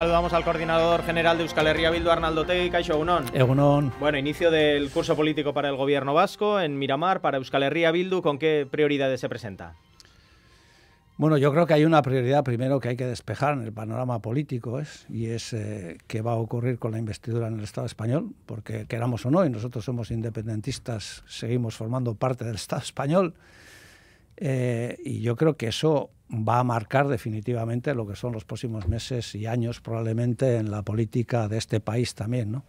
Saludamos al coordinador general de Euskal Herria Bildu, Arnaldo Tegui, y Eunón. Egunon. Bueno, inicio del curso político para el gobierno vasco en Miramar, para Euskal Herria Bildu, ¿con qué prioridades se presenta? Bueno, yo creo que hay una prioridad primero que hay que despejar en el panorama político, ¿es? y es eh, qué va a ocurrir con la investidura en el Estado español, porque queramos o no, y nosotros somos independentistas, seguimos formando parte del Estado español, eh, y yo creo que eso va a marcar definitivamente lo que son los próximos meses y años probablemente en la política de este país también.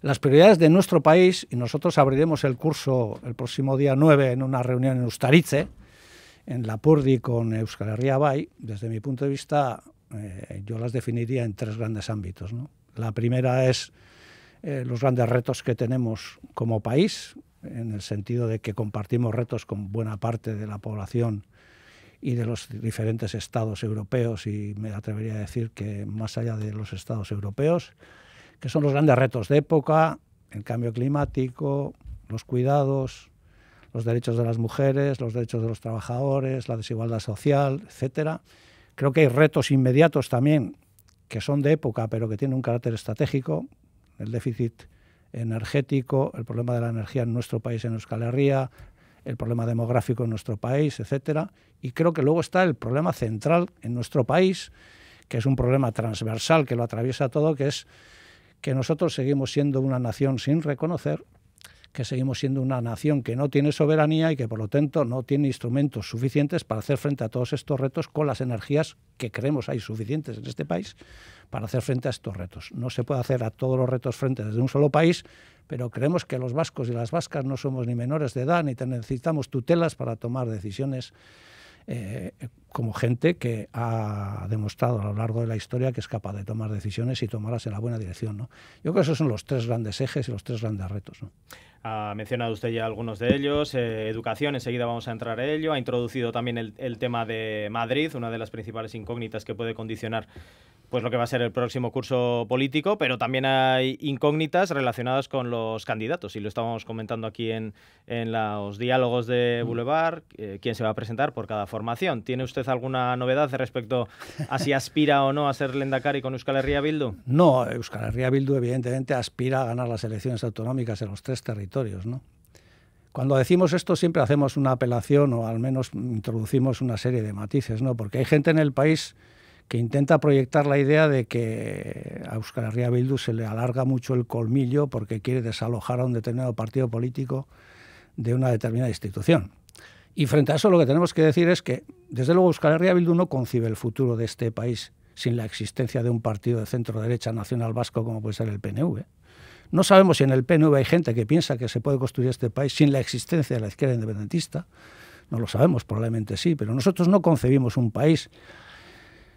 Las prioridades de nuestro país, y nosotros abriremos el curso el próximo día 9 en una reunión en Ustarice, en la con Euskal Herria Bay, desde mi punto de vista eh, yo las definiría en tres grandes ámbitos. La primera es eh, los grandes retos que tenemos como país, en el sentido de que compartimos retos con buena parte de la población y de los diferentes estados europeos y me atrevería a decir que más allá de los estados europeos, que son los grandes retos de época, el cambio climático, los cuidados, los derechos de las mujeres, los derechos de los trabajadores, la desigualdad social, etcétera. Creo que hay retos inmediatos también que son de época, pero que tienen un carácter estratégico, el déficit energético, el problema de la energía en nuestro país, en Euskal Herria, el problema demográfico en nuestro país, etcétera. Y creo que luego está el problema central en nuestro país, que es un problema transversal que lo atraviesa todo, que es que nosotros seguimos siendo una nación sin reconocer que seguimos siendo una nación que no tiene soberanía y que por lo tanto no tiene instrumentos suficientes para hacer frente a todos estos retos con las energías que creemos hay suficientes en este país para hacer frente a estos retos. No se puede hacer a todos los retos frente desde un solo país, pero creemos que los vascos y las vascas no somos ni menores de edad ni necesitamos tutelas para tomar decisiones eh, como gente que ha demostrado a lo largo de la historia que es capaz de tomar decisiones y tomarlas en la buena dirección. ¿no? Yo creo que esos son los tres grandes ejes y los tres grandes retos. ¿no? Ha mencionado usted ya algunos de ellos. Eh, educación, enseguida vamos a entrar en ello. Ha introducido también el, tema de Madrid, una de las principales incógnitas que puede condicionar pues lo que va a ser el próximo curso político, pero también hay incógnitas relacionadas con los candidatos, y lo estábamos comentando aquí en, los diálogos de mm. Boulevard, eh, quién se va a presentar por cada formación. ¿Tiene usted alguna novedad respecto a si aspira o no a ser Lendakari con Euskal Herria Bildu? No, Euskal Herria Bildu evidentemente aspira a ganar las elecciones autonómicas en los tres territorios cuando decimos esto siempre hacemos una apelación o al menos introducimos una serie de matices, ¿no? Porque hay gente en el país que intenta proyectar la idea de que a Euskal Herria Bildu se le alarga mucho el colmillo porque quiere desalojar a un determinado partido político de una determinada institución. Y frente a eso lo que tenemos que decir es que, desde luego, Euskal Herria Bildu no concibe el futuro de este país sin la existencia de un partido de centro derecha nacional vasco como puede ser el PNV. No sabemos si en el PNV hay gente que piensa que se puede construir este país sin la existencia de la izquierda independentista. No lo sabemos, probablemente sí, pero nosotros no concebimos un país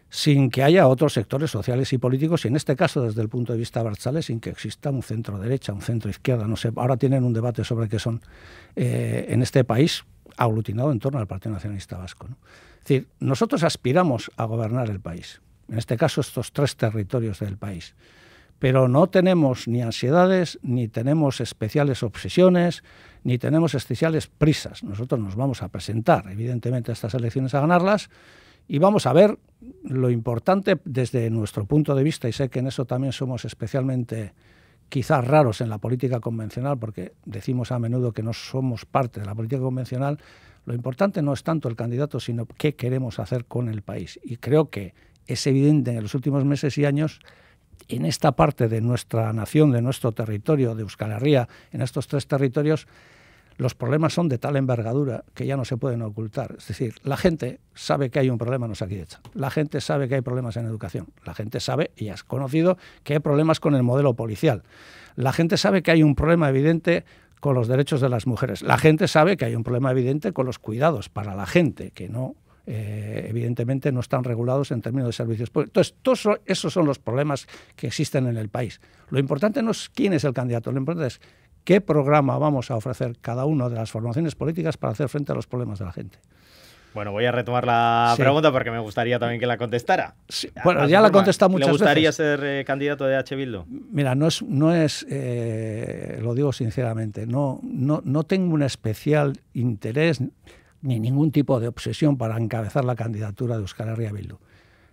sin que haya otros sectores sociales y políticos, y en este caso, desde el punto de vista Barzales, sin que exista un centro derecha, un centro izquierda, no sé, ahora tienen un debate sobre qué son eh, en este país aglutinado en torno al Partido Nacionalista Vasco. Es decir, nosotros aspiramos a gobernar el país, en este caso estos tres territorios del país pero no tenemos ni ansiedades, ni tenemos especiales obsesiones, ni tenemos especiales prisas. Nosotros nos vamos a presentar, evidentemente, a estas elecciones a ganarlas y vamos a ver lo importante desde nuestro punto de vista, y sé que en eso también somos especialmente quizás raros en la política convencional, porque decimos a menudo que no somos parte de la política convencional, lo importante no es tanto el candidato, sino qué queremos hacer con el país. Y creo que es evidente en los últimos meses y años en esta parte de nuestra nación, de nuestro territorio, de Euskal Herria, en estos tres territorios, los problemas son de tal envergadura que ya no se pueden ocultar. Es decir, la gente sabe que hay un problema en hecho. la gente sabe que hay problemas en educación, la gente sabe, y has conocido, que hay problemas con el modelo policial, la gente sabe que hay un problema evidente con los derechos de las mujeres, la gente sabe que hay un problema evidente con los cuidados para la gente, que no eh, evidentemente no están regulados en términos de servicios públicos. Entonces, todos esos son los problemas que existen en el país. Lo importante no es quién es el candidato, lo importante es qué programa vamos a ofrecer cada una de las formaciones políticas para hacer frente a los problemas de la gente. Bueno, voy a retomar la pregunta porque me gustaría también que la contestara. Bueno, ya la contesta muchas veces. ¿Le gustaría ser eh, candidato de H. Bildo? Mira, no es, no es eh, lo digo sinceramente, no, no, no tengo un especial interés ni ningún tipo de obsesión para encabezar la candidatura de Euskal Herria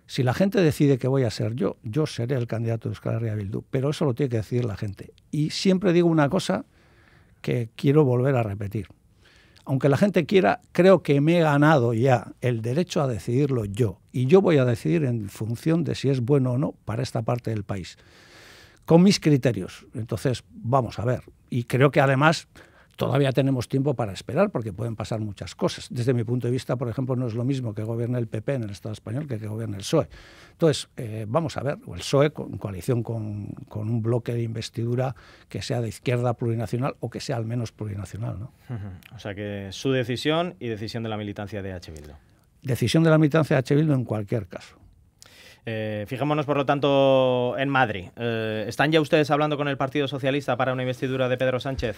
Si la gente decide que voy a ser yo, yo seré el candidato de Euskal Herria Bildu, pero eso lo tiene que decidir la gente. Y siempre digo una cosa que quiero volver a repetir. Aunque la gente quiera, creo que me he ganado ya el derecho a decidirlo yo. Y yo voy a decidir en función de si es bueno o no para esta parte del país. Con mis criterios. Entonces, vamos a ver. Y creo que además todavía tenemos tiempo para esperar porque pueden pasar muchas cosas. Desde mi punto de vista, por ejemplo, no es lo mismo que gobierne el PP en el Estado español que que gobierne el PSOE. Entonces, eh, vamos a ver, o el PSOE en coalición con, un bloque de investidura que sea de izquierda plurinacional o que sea al menos plurinacional. O sea que su decisión y decisión de la militancia de H. Bildo. Decisión de la militancia de H. Bildo en cualquier caso. Eh, fijémonos, por lo tanto, en Madrid. Eh, ¿Están ya ustedes hablando con el Partido Socialista para una investidura de Pedro Sánchez?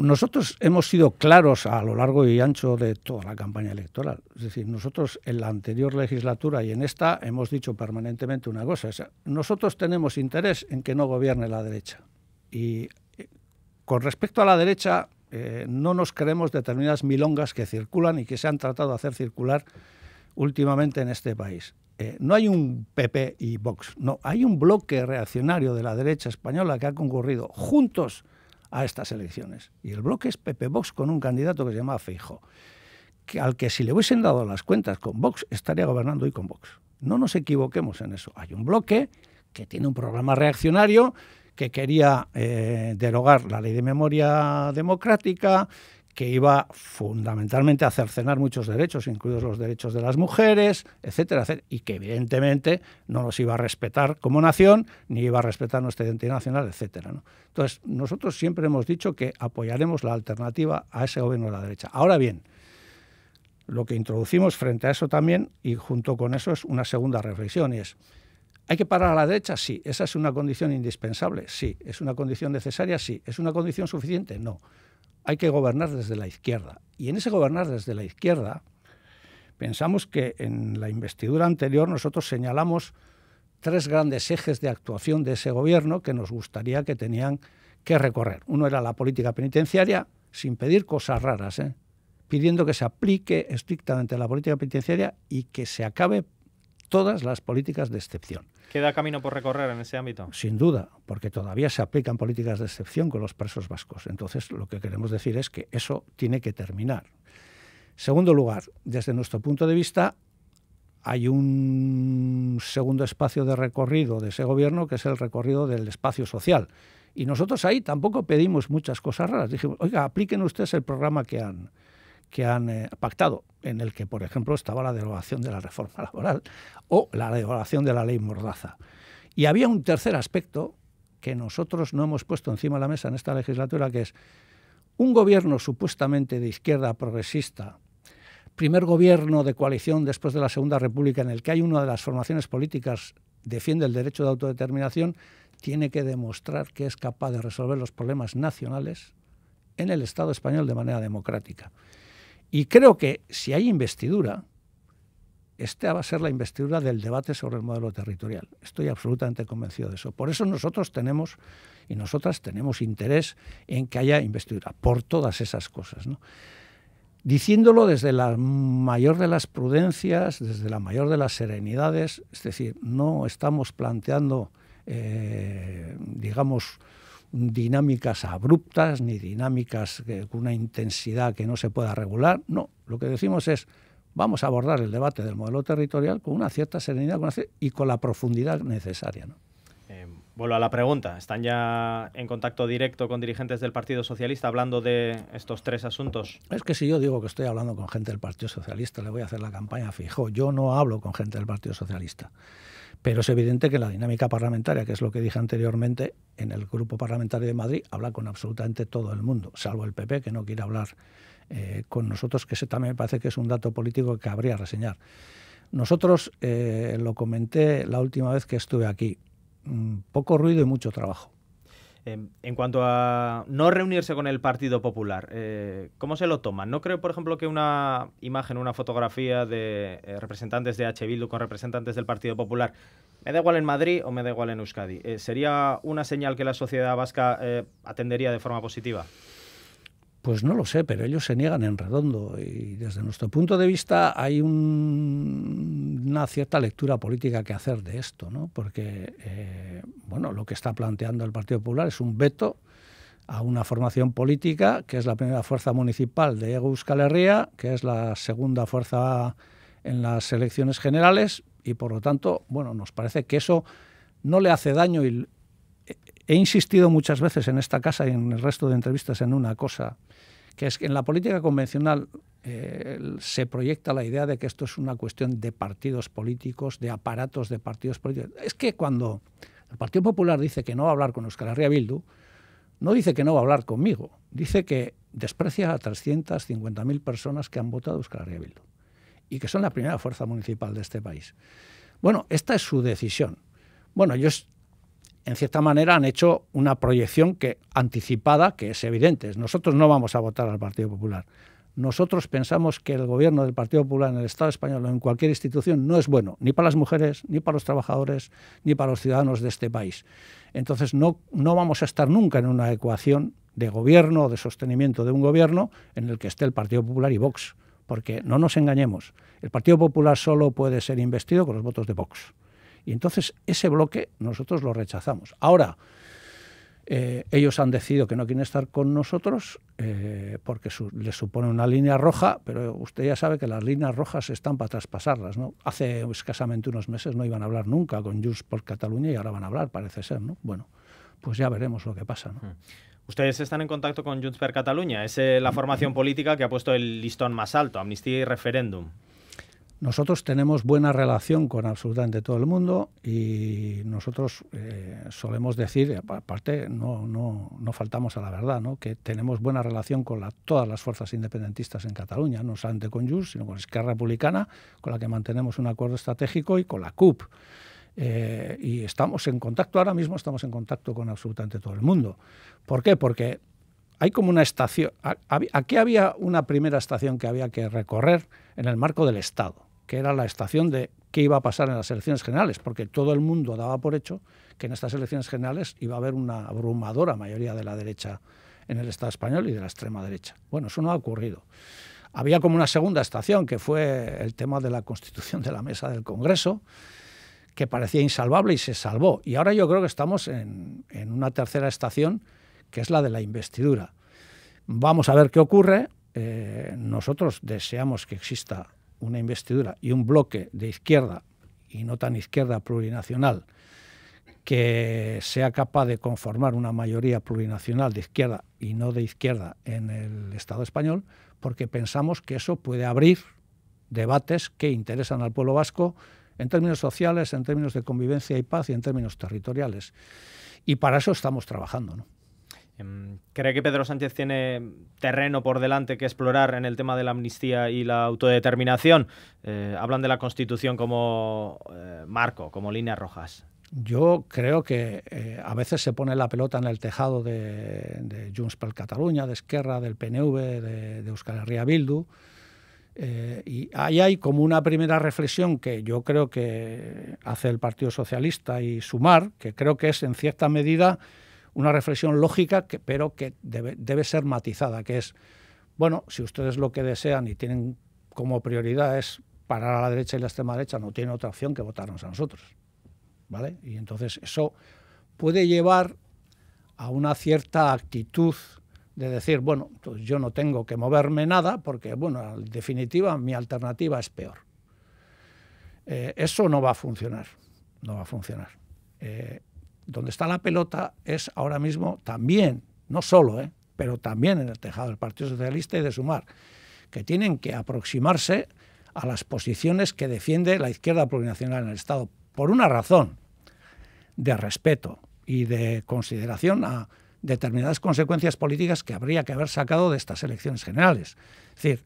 nosotros hemos sido claros a lo largo y ancho de toda la campaña electoral. Es decir, nosotros en la anterior legislatura y en esta hemos dicho permanentemente una cosa. nosotros tenemos interés en que no gobierne la derecha. Y eh, con respecto a la derecha, eh, no nos creemos determinadas milongas que circulan y que se han tratado de hacer circular últimamente en este país. Eh, no hay un PP y Vox, no, hay un bloque reaccionario de la derecha española que ha concurrido juntos a estas elecciones. Y el bloque es Pepe Vox con un candidato que se llama Feijo, que, al que si le hubiesen dado las cuentas con Vox, estaría gobernando hoy con Vox. No nos equivoquemos en eso. Hay un bloque que tiene un programa reaccionario, que quería eh, derogar la ley de memoria democrática, que iba fundamentalmente a cercenar muchos derechos, incluidos los derechos de las mujeres, etcétera, etcétera, y que evidentemente no los iba a respetar como nación, ni iba a respetar nuestra identidad nacional, etcétera. Entonces, nosotros siempre hemos dicho que apoyaremos la alternativa a ese gobierno de la derecha. Ahora bien, lo que introducimos frente a eso también, y junto con eso es una segunda reflexión, y es, ¿Hay que parar a la derecha? Sí. ¿Esa es una condición indispensable? Sí. ¿Es una condición necesaria? Sí. ¿Es una condición suficiente? No hay que gobernar desde la izquierda. Y en ese gobernar desde la izquierda, pensamos que en la investidura anterior nosotros señalamos tres grandes ejes de actuación de ese gobierno que nos gustaría que tenían que recorrer. Uno era la política penitenciaria, sin pedir cosas raras, ¿eh? pidiendo que se aplique estrictamente la política penitenciaria y que se acabe todas las políticas de excepción. ¿Queda camino por recorrer en ese ámbito? Sin duda, porque todavía se aplican políticas de excepción con los presos vascos. Entonces, lo que queremos decir es que eso tiene que terminar. Segundo lugar, desde nuestro punto de vista, hay un segundo espacio de recorrido de ese gobierno que es el recorrido del espacio social. Y nosotros ahí tampoco pedimos muchas cosas raras. Dijimos, oiga, apliquen ustedes el programa que han, que han eh, pactado, en el que, por ejemplo, estaba la derogación de la reforma laboral o la derogación de la ley Mordaza. Y había un tercer aspecto que nosotros no hemos puesto encima de la mesa en esta legislatura, que es un gobierno supuestamente de izquierda progresista, primer gobierno de coalición después de la Segunda República en el que hay una de las formaciones políticas defiende el derecho de autodeterminación, tiene que demostrar que es capaz de resolver los problemas nacionales en el Estado español de manera democrática. Y creo que si hay investidura, esta va a ser la investidura del debate sobre el modelo territorial. Estoy absolutamente convencido de eso. Por eso nosotros tenemos y nosotras tenemos interés en que haya investidura, por todas esas cosas. Diciéndolo desde la mayor de las prudencias, desde la mayor de las serenidades, es decir, no estamos planteando, eh, digamos, dinámicas abruptas ni dinámicas con una intensidad que no se pueda regular. No, lo que decimos es vamos a abordar el debate del modelo territorial con una cierta serenidad y con la profundidad necesaria. ¿no? Eh, vuelvo a la pregunta. Están ya en contacto directo con dirigentes del Partido Socialista hablando de estos tres asuntos. Es que si yo digo que estoy hablando con gente del Partido Socialista, le voy a hacer la campaña fijo. Yo no hablo con gente del Partido Socialista. Pero es evidente que la dinámica parlamentaria, que es lo que dije anteriormente, en el Grupo Parlamentario de Madrid habla con absolutamente todo el mundo, salvo el PP, que no quiere hablar eh, con nosotros, que ese también me parece que es un dato político que habría reseñar. Nosotros, eh, lo comenté la última vez que estuve aquí, mm, poco ruido y mucho trabajo. Em, en cuanto a no reunirse con el Partido Popular, eh, ¿cómo se lo toman? No creo, por ejemplo, que una imagen, una fotografía de eh, representantes de H. Bildu con representantes del Partido Popular, me da igual en Madrid o me da igual en Euskadi, eh, ¿sería una señal que la sociedad vasca atendería de forma positiva? Pues no lo sé, pero ellos se niegan en redondo y desde nuestro punto de vista hay una cierta lectura política que hacer de esto, ¿no? porque eh, bueno, lo que está planteando el Partido Popular es un veto a una formación política que es la primera fuerza municipal de Euskal Herria, que es la segunda fuerza en las elecciones generales y por lo tanto, bueno, nos parece que eso no le hace daño y, He insistido muchas veces en esta casa y en el resto de entrevistas en una cosa, que es que en la política convencional eh, se proyecta la idea de que esto es una cuestión de partidos políticos, de aparatos de partidos políticos. Es que cuando el Partido Popular dice que no va a hablar con Euskal Herria Bildu, no dice que no va a hablar conmigo, dice que desprecia a 350.000 personas que han votado Euskal Herria Bildu y que son la primera fuerza municipal de este país. Bueno, esta es su decisión. Bueno, yo en cierta manera han hecho una proyección que, anticipada que es evidente. Nosotros no vamos a votar al Partido Popular. Nosotros pensamos que el gobierno del Partido Popular en el Estado español o en cualquier institución no es bueno, ni para las mujeres, ni para los trabajadores, ni para los ciudadanos de este país. Entonces no, no vamos a estar nunca en una ecuación de gobierno o de sostenimiento de un gobierno en el que esté el Partido Popular y Vox, porque no nos engañemos, el Partido Popular solo puede ser investido con los votos de Vox. Y entonces ese bloque nosotros lo rechazamos. Ahora, eh, ellos han decidido que no quieren estar con nosotros eh, porque les supone una línea roja, pero usted ya sabe que las líneas rojas están para traspasarlas. ¿no? Hace escasamente unos meses no iban a hablar nunca con Junts por Cataluña y ahora van a hablar, parece ser. ¿no? Bueno, pues ya veremos lo que pasa. Mm. Ustedes están en contacto con Junts per Cataluña, es eh, la formación política que ha puesto el listón más alto, amnistía y referéndum. Nosotros tenemos buena relación con absolutamente todo el mundo y nosotros eh, solemos decir, eh, aparte no, faltamos a la verdad, que tenemos buena relación con todas las fuerzas independentistas en Cataluña, no solamente con JUS, sino con Esquerra Republicana, con la que mantenemos un acuerdo estratégico y con la CUP. Eh, y estamos en contacto, ahora mismo estamos en contacto con absolutamente todo el mundo. ¿Por qué? Porque hay como una estación, aquí había una primera estación que había que recorrer en el marco del Estado que era la estación de qué iba a pasar en las elecciones generales, porque todo el mundo daba por hecho que en estas elecciones generales iba a haber una abrumadora mayoría de la derecha en el Estado español y de la extrema derecha. Bueno, eso no ha ocurrido. Había como una segunda estación, que fue el tema de la constitución de la mesa del Congreso, que parecía insalvable y se salvó. Y ahora yo creo que estamos en, una tercera estación, que es la de la investidura. Vamos a ver qué ocurre. Eh, nosotros deseamos que exista una investidura y un bloque de izquierda, y no tan izquierda plurinacional, que sea capaz de conformar una mayoría plurinacional de izquierda y no de izquierda en el Estado español, porque pensamos que eso puede abrir debates que interesan al pueblo vasco en términos sociales, en términos de convivencia y paz y en términos territoriales. Y para eso estamos trabajando. ¿no? Em, ¿Cree que Pedro Sánchez tiene terreno por delante que explorar en el tema de la amnistía y la autodeterminación? Eh, hablan de la Constitución como eh, marco, como líneas rojas. Yo creo que eh, a veces se pone la pelota en el tejado de, de Junts per Cataluña, de Esquerra, del PNV, de, de Euskal Herria Bildu. y ahí hay como una primera reflexión que yo creo que hace el Partido Socialista y Sumar, que creo que es en cierta medida una reflexión lógica, que, pero que debe, ser matizada, que es, bueno, si ustedes lo que desean y tienen como prioridad es parar a la derecha y la extrema derecha, no tienen otra opción que votarnos a nosotros. ¿Vale? Y entonces eso puede llevar a una cierta actitud de decir, bueno, pues yo no tengo que moverme nada porque, bueno, en definitiva mi alternativa es peor. Eh, eso no va a funcionar, no va a funcionar. Eh, donde está la pelota es ahora mismo también, no solo, ¿eh? pero también en el tejado del Partido Socialista y de Sumar, que tienen que aproximarse a las posiciones que defiende la izquierda plurinacional en el Estado, por una razón de respeto y de consideración a determinadas consecuencias políticas que habría que haber sacado de estas elecciones generales. Es decir,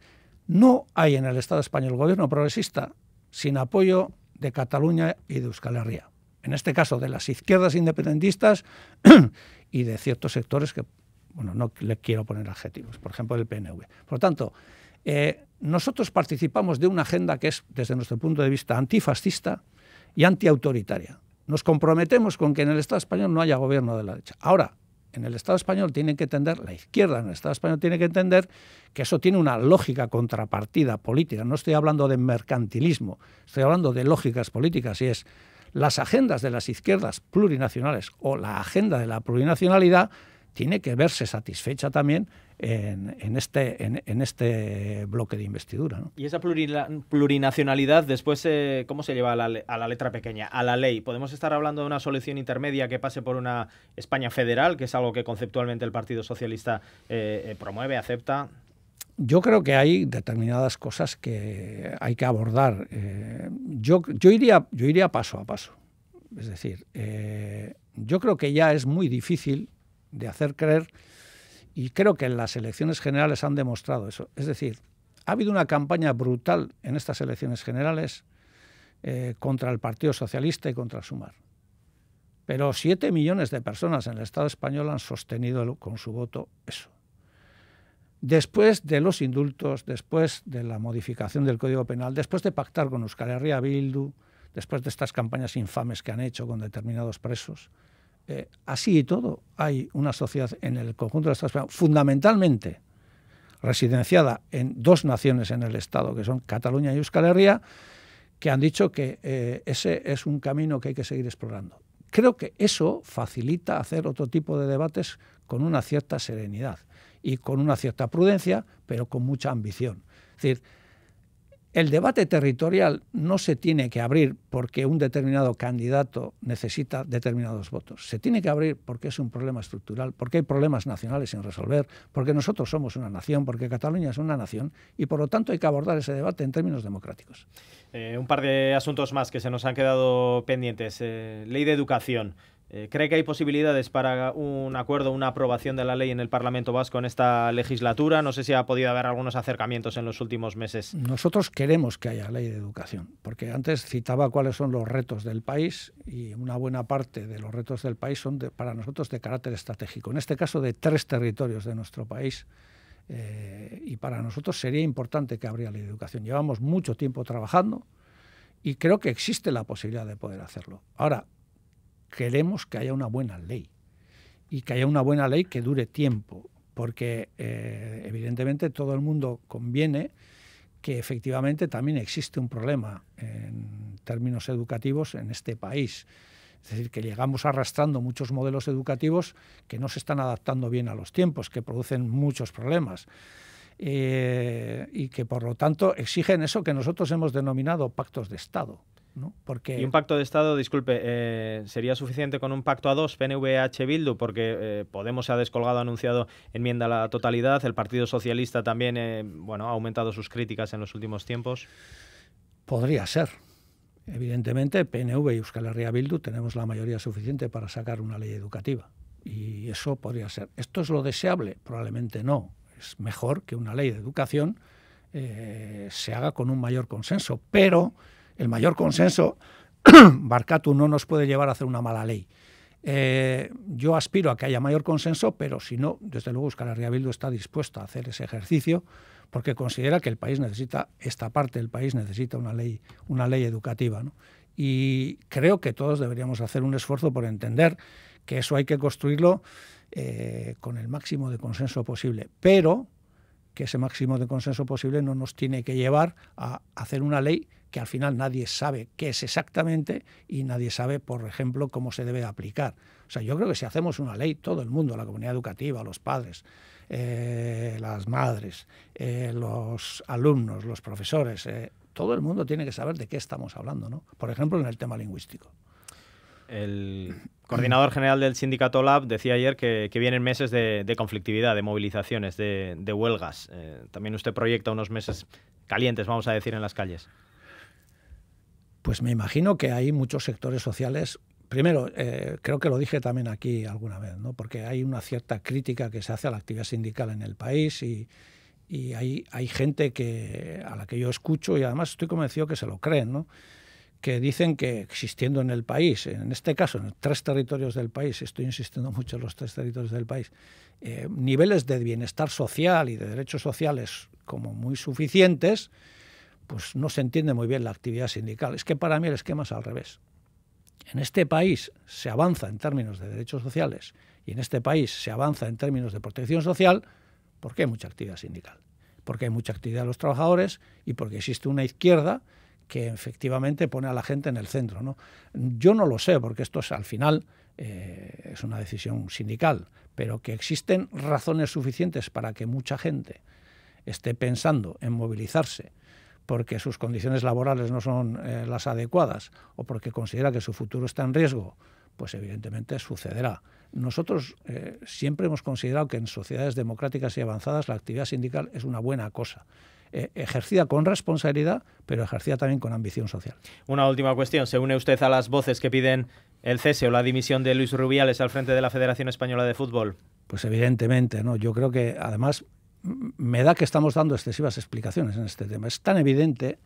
no hay en el Estado español gobierno progresista sin apoyo de Cataluña y de Euskal Herria en este caso de las izquierdas independentistas y de ciertos sectores que, bueno, no le quiero poner adjetivos, por ejemplo, del PNV. Por tanto, eh, nosotros participamos de una agenda que es, desde nuestro punto de vista, antifascista y antiautoritaria. Nos comprometemos con que en el Estado español no haya gobierno de la derecha. Ahora, en el Estado español tienen que entender, la izquierda en el Estado español tiene que entender que eso tiene una lógica contrapartida política. No estoy hablando de mercantilismo, estoy hablando de lógicas políticas y es las agendas de las izquierdas plurinacionales o la agenda de la plurinacionalidad tiene que verse satisfecha también en, este, este, bloque de investidura. ¿Y esa plurinacionalidad después eh, cómo se lleva a la, letra pequeña, a la ley? ¿Podemos estar hablando de una solución intermedia que pase por una España federal, que es algo que conceptualmente el Partido Socialista eh, eh, promueve, acepta? yo creo que hay determinadas cosas que hay que abordar. Eh, yo, iría, yo iría paso a paso. Es decir, eh, yo creo que ya es muy difícil de hacer creer y creo que en las elecciones generales han demostrado eso. Es decir, ha habido una campaña brutal en estas elecciones generales eh, contra el Partido Socialista y contra Sumar. Pero siete millones de personas en el Estado español han sostenido con su voto eso después de los indultos, después de la modificación del Código Penal, después de pactar con Euskal Herria Bildu, después de estas campañas infames que han hecho con determinados presos, eh, así y todo hay una sociedad en el conjunto de Estado fundamentalmente residenciada en dos naciones en el Estado, que son Cataluña y Euskal Herria, que han dicho que eh, ese es un camino que hay que seguir explorando. Creo que eso facilita hacer otro tipo de debates con una cierta serenidad y con una cierta prudencia, pero con mucha ambición. Es decir, el debate territorial no se tiene que abrir porque un determinado candidato necesita determinados votos. Se tiene que abrir porque es un problema estructural, porque hay problemas nacionales sin resolver, porque nosotros somos una nación, porque Cataluña es una nación y por lo tanto hay que abordar ese debate en términos democráticos. Eh, un par de asuntos más que se nos han quedado pendientes. Eh, ley de educación. Eh, ¿Cree que hay posibilidades para un acuerdo, una aprobación de la ley en el Parlamento Vasco en esta legislatura? No sé si ha podido haber algunos acercamientos en los últimos meses. Nosotros queremos que haya ley de educación, porque antes citaba cuáles son los retos del país y una buena parte de los retos del país son para nosotros de carácter estratégico. En este caso, de tres territorios de nuestro país. Eh, y para nosotros sería importante que habría ley de educación. Llevamos mucho tiempo trabajando y creo que existe la posibilidad de poder hacerlo. Ahora, queremos que haya una buena ley y que haya una buena ley que dure tiempo, porque eh, evidentemente todo el mundo conviene que efectivamente también existe un problema en términos educativos en este país. Es decir, que llegamos arrastrando muchos modelos educativos que no se están adaptando bien a los tiempos, que producen muchos problemas. Eh, y que por lo tanto exigen eso que nosotros hemos denominado pactos de Estado. ¿Y un pacto de Estado, disculpe, eh, sería suficiente con un pacto a dos, PNVH Bildu? Porque eh, Podemos se ha descolgado, ha anunciado enmienda a la totalidad, el Partido Socialista también eh, bueno, ha aumentado sus críticas en los últimos tiempos. Podría ser. Evidentemente, PNV y Euskal Herria Bildu tenemos la mayoría suficiente para sacar una ley educativa. Y eso podría ser. ¿Esto es lo deseable? Probablemente no. Es mejor que una ley de educación se haga con un mayor consenso. Pero el mayor consenso, Barcatu no nos puede llevar a hacer una mala ley. Eh, yo aspiro a que haya mayor consenso, pero si no, desde luego Euskal Herria está dispuesto a hacer ese ejercicio porque considera que el país necesita, esta parte del país necesita una ley, una ley educativa. Y creo que todos deberíamos hacer un esfuerzo por entender que eso hay que construirlo eh, con el máximo de consenso posible. Pero que ese máximo de consenso posible no nos tiene que llevar a hacer una ley que al final nadie sabe qué es exactamente y nadie sabe, por ejemplo, cómo se debe aplicar. O sea, yo creo que si hacemos una ley, todo el mundo, la comunidad educativa, los padres, eh, las madres, eh, los alumnos, los profesores, eh, todo el mundo tiene que saber de qué estamos hablando, ¿no? Por ejemplo, en el tema lingüístico. El coordinador general del sindicato LAB decía ayer que, vienen meses de, conflictividad, de movilizaciones, de, huelgas. también usted proyecta unos meses calientes, vamos a decir, en las calles. Pues me imagino que hay muchos sectores sociales. Primero, eh, creo que lo dije también aquí alguna vez, ¿no? porque hay una cierta crítica que se hace a la actividad sindical en el país y, hay, gente que, a la que yo escucho y además estoy convencido que se lo creen, que dicen que existiendo en el país, en este caso en tres territorios del país, estoy insistiendo mucho en los tres territorios del país, eh, niveles de bienestar social y de derechos sociales como muy suficientes, pues no se entiende muy bien la actividad sindical. Es que para mí el esquema es al revés. En este país se avanza en términos de derechos sociales y en este país se avanza en términos de protección social porque hay mucha actividad sindical, porque hay mucha actividad de los trabajadores y porque existe una izquierda que efectivamente pone a la gente en el centro. ¿no? Yo no lo sé, porque esto al final eh, es una decisión sindical, pero que existen razones suficientes para que mucha gente esté pensando en movilizarse porque sus condiciones laborales no son eh, las adecuadas o porque considera que su futuro está en riesgo, pues evidentemente sucederá. Nosotros eh, siempre hemos considerado que en sociedades democráticas y avanzadas la actividad sindical es una buena cosa. Eh, ejercida con responsabilidad, pero ejercida también con ambición social. Una última cuestión. ¿Se une usted a las voces que piden el cese o la dimisión de Luis Rubiales al frente de la Federación Española de Fútbol? Pues evidentemente, ¿no? Yo creo que además me da que estamos dando excesivas explicaciones en este tema. Es tan evidente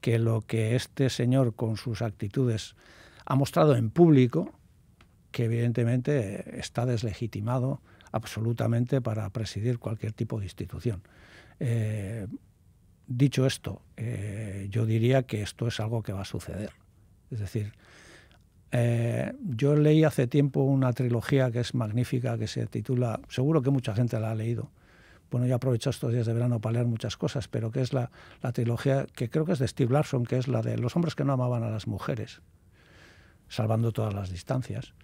que lo que este señor con sus actitudes ha mostrado en público, que evidentemente está deslegitimado absolutamente para presidir cualquier tipo de institución. Eh, dicho esto, eh, yo diría que esto es algo que va a suceder. Es decir, eh, yo leí hace tiempo una trilogía que es magnífica, que se titula, seguro que mucha gente la ha leído, bueno, yo aprovecho estos días de verano para leer muchas cosas, pero que es la, trilogía que creo que es de Steve Larson, que es la de los hombres que no amaban a las mujeres, salvando todas las distancias.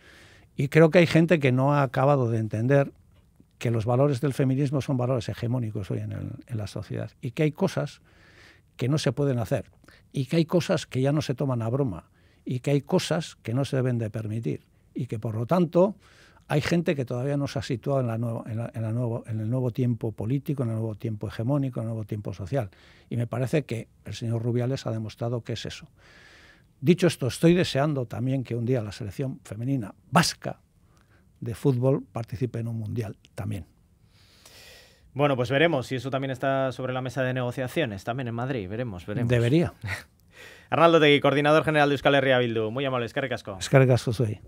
Y creo que hay gente que no ha acabado de entender que los valores del feminismo son valores hegemónicos hoy en, en la sociedad y que hay cosas que no se pueden hacer y que hay cosas que ya no se toman a broma y que hay cosas que no se deben de permitir y que por lo tanto hay gente que todavía no se ha situado en, el nuevo tiempo político, en el nuevo tiempo hegemónico, en el nuevo tiempo social. Y me parece que el señor Rubiales ha demostrado que es eso. Dicho esto, estoy deseando también que un día la selección femenina vasca de fútbol participe en un mundial también. Bueno, pues veremos si eso también está sobre la mesa de negociaciones, también en Madrid, veremos, veremos. Debería. Arnaldo Tegui, coordinador general de Euskal Herria Bildu. Muy amable, eskerrik asko. soy.